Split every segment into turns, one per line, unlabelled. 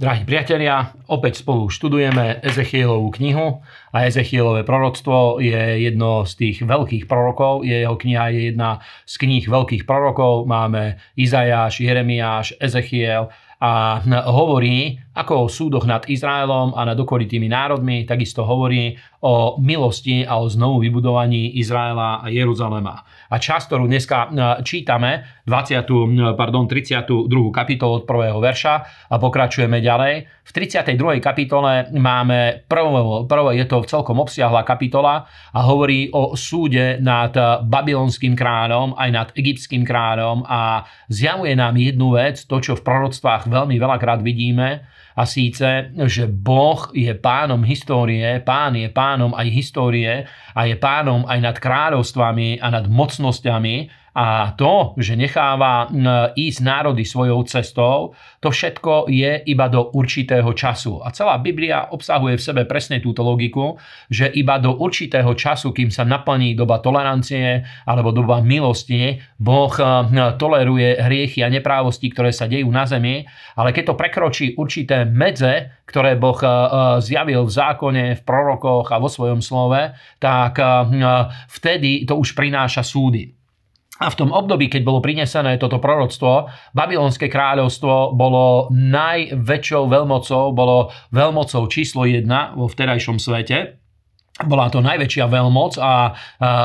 Drahí priatelia, opäť spolu študujeme Ezechielovú knihu a Ezechielové proroctvo je jedno z tých veľkých prorokov. Jeho kniha je jedna z kníh veľkých prorokov. Máme Izajáš, Jeremiáš, Ezechiel a hovorí ako o súdoch nad Izraelom a nad okolitými národmi, takisto hovorí o milosti a o znovu vybudovaní Izraela a Jeruzalema. A časť, ktorú dneska e, čítame, 20, pardon, 32. kapitolu od prvého verša a pokračujeme ďalej. V 32. kapitole máme prvé, prvé je to celkom obsiahla kapitola a hovorí o súde nad e, babylonským kráľom, aj nad egyptským kráľom a zjavuje nám jednu vec, to, čo v proroctvách veľmi veľakrát vidíme, a síce, že Boh je pánom histórie, pán je pánom aj histórie a je pánom aj nad kráľovstvami a nad mocnosťami a to, že necháva ísť národy svojou cestou, to všetko je iba do určitého času. A celá Biblia obsahuje v sebe presne túto logiku, že iba do určitého času, kým sa naplní doba tolerancie alebo doba milosti, Boh e, toleruje hriechy a neprávosti, ktoré sa dejú na zemi, ale keď to prekročí určité medze, ktoré Boh e, e, zjavil v zákone, v prorokoch a vo svojom slove, tak vtedy to už prináša súdy. A v tom období, keď bolo prinesené toto proroctvo, Babylonské kráľovstvo bolo najväčšou veľmocou, bolo veľmocou číslo jedna vo vtedajšom svete bola to najväčšia veľmoc a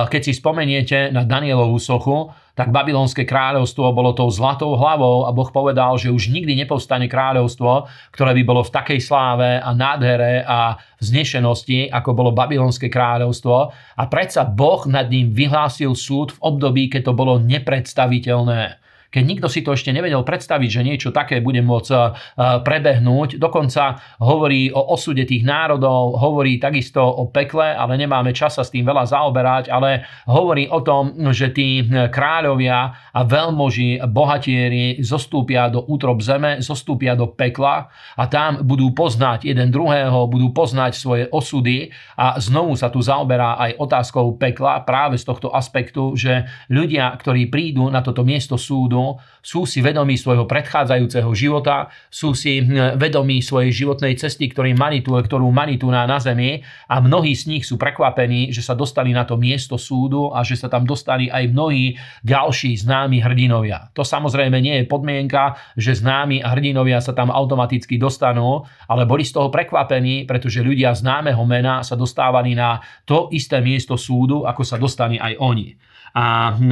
keď si spomeniete na Danielovú sochu, tak babylonské kráľovstvo bolo tou zlatou hlavou a Boh povedal, že už nikdy nepovstane kráľovstvo, ktoré by bolo v takej sláve a nádhere a vznešenosti, ako bolo babylonské kráľovstvo. A predsa Boh nad ním vyhlásil súd v období, keď to bolo nepredstaviteľné keď nikto si to ešte nevedel predstaviť, že niečo také bude môcť eh, prebehnúť. Dokonca hovorí o osude tých národov, hovorí takisto o pekle, ale nemáme čas sa s tým veľa zaoberať, ale hovorí o tom, že tí eh, kráľovia a veľmoži, bohatieri zostúpia do útrob zeme, zostúpia do pekla a tam budú poznať jeden druhého, budú poznať svoje osudy a znovu sa tu zaoberá aj otázkou pekla práve z tohto aspektu, že ľudia, ktorí prídu na toto miesto súdu, pravdu, sú si vedomí svojho predchádzajúceho života, sú si hm, vedomí svojej životnej cesty, ktorý tu, ktorú tu na, na zemi a mnohí z nich sú prekvapení, že sa dostali na to miesto súdu a že sa tam dostali aj mnohí ďalší známi hrdinovia. To samozrejme nie je podmienka, že známi hrdinovia sa tam automaticky dostanú, ale boli z toho prekvapení, pretože ľudia známeho mena sa dostávali na to isté miesto súdu, ako sa dostali aj oni. A hm,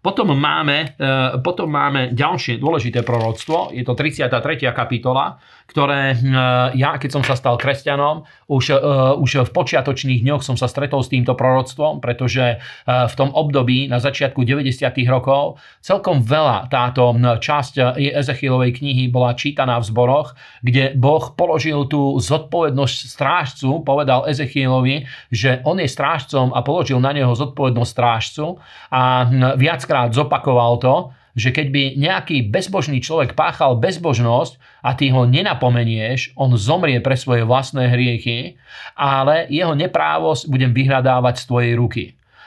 potom máme, e, potom potom máme ďalšie dôležité proroctvo, je to 33. kapitola, ktoré hm, e, ja, keď som sa stal kresťanom, už, e, už v počiatočných dňoch som sa stretol s týmto proroctvom, pretože e, v tom období na začiatku 90. rokov celkom veľa táto hm, časť Ezechielovej knihy bola čítaná v zboroch, kde Boh položil tú zodpovednosť strážcu, povedal Ezechielovi, že on je strážcom a položil na neho zodpovednosť strážcu a hm, viackrát zopakoval to že keď by nejaký bezbožný človek páchal bezbožnosť a ty ho nenapomenieš, on zomrie pre svoje vlastné hriechy, ale jeho neprávosť budem vyhľadávať z tvojej ruky.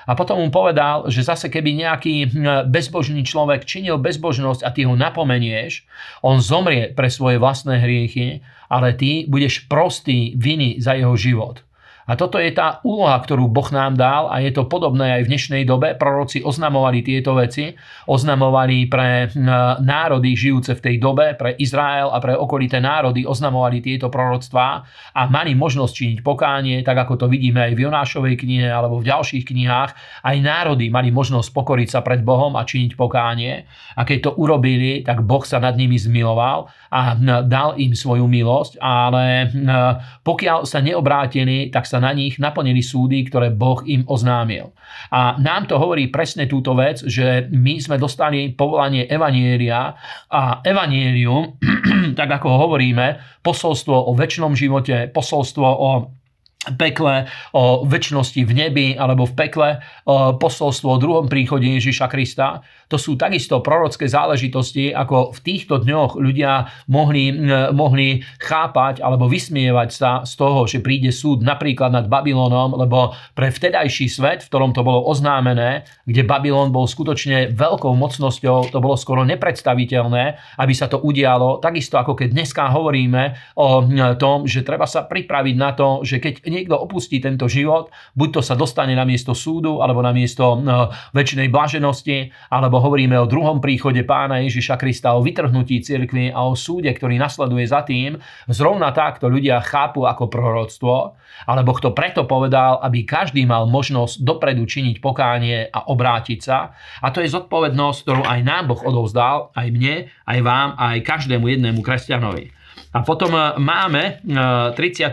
A potom mu povedal, že zase keby nejaký hm, bezbožný človek činil bezbožnosť a ty ho napomenieš, on zomrie pre svoje vlastné hriechy, ale ty budeš prostý viny za jeho život. A toto je tá úloha, ktorú Boh nám dal a je to podobné aj v dnešnej dobe. Proroci oznamovali tieto veci, oznamovali pre národy žijúce v tej dobe, pre Izrael a pre okolité národy oznamovali tieto proroctvá a mali možnosť činiť pokánie, tak ako to vidíme aj v Jonášovej knihe alebo v ďalších knihách. Aj národy mali možnosť pokoriť sa pred Bohom a činiť pokánie. A keď to urobili, tak Boh sa nad nimi zmiloval a dal im svoju milosť, ale pokiaľ sa neobrátili, tak sa na nich naplnili súdy, ktoré Boh im oznámil. A nám to hovorí presne túto vec, že my sme dostali povolanie Evanielia a Evanielium, tak ako hovoríme, posolstvo o väčšnom živote, posolstvo o pekle, o väčšnosti v nebi alebo v pekle, posolstvo o druhom príchode Ježiša Krista. To sú takisto prorocké záležitosti, ako v týchto dňoch ľudia mohli, mohli chápať alebo vysmievať sa z toho, že príde súd napríklad nad Babylonom, lebo pre vtedajší svet, v ktorom to bolo oznámené, kde Babylon bol skutočne veľkou mocnosťou, to bolo skoro nepredstaviteľné, aby sa to udialo. Takisto ako keď dneska hovoríme o tom, že treba sa pripraviť na to, že keď niekto opustí tento život, buď to sa dostane na miesto súdu, alebo na miesto eh, väčšnej blaženosti, alebo hovoríme o druhom príchode pána Ježiša Krista, o vytrhnutí cirkvi a o súde, ktorý nasleduje za tým, zrovna takto ľudia chápu ako proroctvo, alebo kto preto povedal, aby každý mal možnosť dopredu činiť pokánie a obrátiť sa. A to je zodpovednosť, ktorú aj nám Boh odovzdal, aj mne, aj vám, aj každému jednému kresťanovi. A potom e, máme 34. E,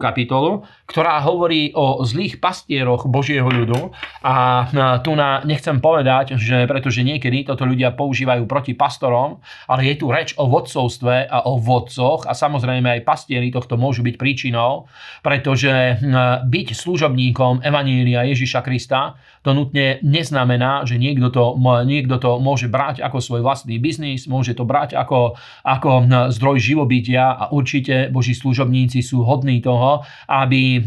kapitolu, ktorá hovorí o zlých pastieroch Božieho ľudu. A e, tu na, nechcem povedať, že pretože niekedy toto ľudia používajú proti pastorom, ale je tu reč o vodcovstve a o vodcoch a samozrejme aj pastieri tohto môžu byť príčinou, pretože byť služobníkom Evanília Ježiša Krista to nutne neznamená, že niekto to, niekto to môže brať ako svoj vlastný biznis, môže to brať ako, ako zdroj živobytia, ľudia a určite Boží služobníci sú hodní toho, aby hm,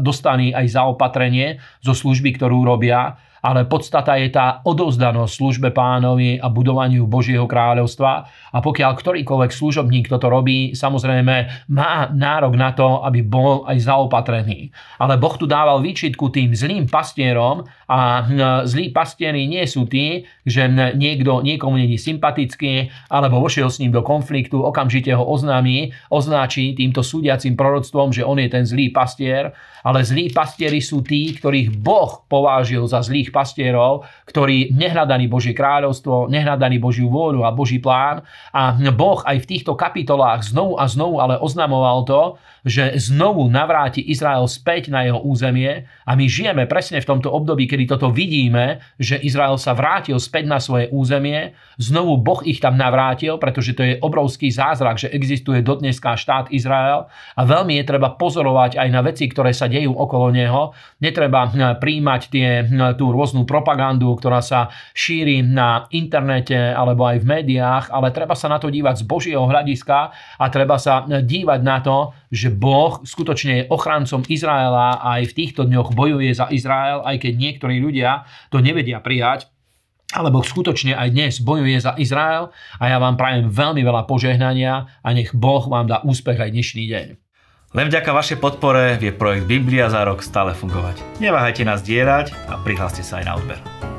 dostali aj zaopatrenie zo služby, ktorú robia ale podstata je tá odozdanosť službe pánovi a budovaniu Božieho kráľovstva. A pokiaľ ktorýkoľvek služobník toto robí, samozrejme má nárok na to, aby bol aj zaopatrený. Ale Boh tu dával výčitku tým zlým pastierom a hm, zlí pastieri nie sú tí, že hm, niekto niekomu není sympatický alebo vošiel s ním do konfliktu, okamžite ho oznámi, označí týmto súdiacim proroctvom, že on je ten zlý pastier, ale zlí pastieri sú tí, ktorých Boh povážil za zlých pastierov, ktorí nehľadali Božie kráľovstvo, nehľadali Božiu vôľu a Boží plán. A Boh aj v týchto kapitolách znovu a znovu ale oznamoval to, že znovu navráti Izrael späť na jeho územie a my žijeme presne v tomto období, kedy toto vidíme, že Izrael sa vrátil späť na svoje územie, znovu Boh ich tam navrátil, pretože to je obrovský zázrak, že existuje dodneska štát Izrael a veľmi je treba pozorovať aj na veci, ktoré sa dejú okolo neho. Netreba hm, príjmať tie, hm, tú rôz rôznu propagandu, ktorá sa šíri na internete alebo aj v médiách, ale treba sa na to dívať z Božieho hľadiska a treba sa dívať na to, že Boh skutočne je ochrancom Izraela a aj v týchto dňoch bojuje za Izrael, aj keď niektorí ľudia to nevedia prijať, alebo skutočne aj dnes bojuje za Izrael a ja vám prajem veľmi veľa požehnania a nech Boh vám dá úspech aj dnešný deň. Len vďaka vašej podpore vie projekt Biblia za rok stále fungovať. Neváhajte nás dierať a prihláste sa aj na odber.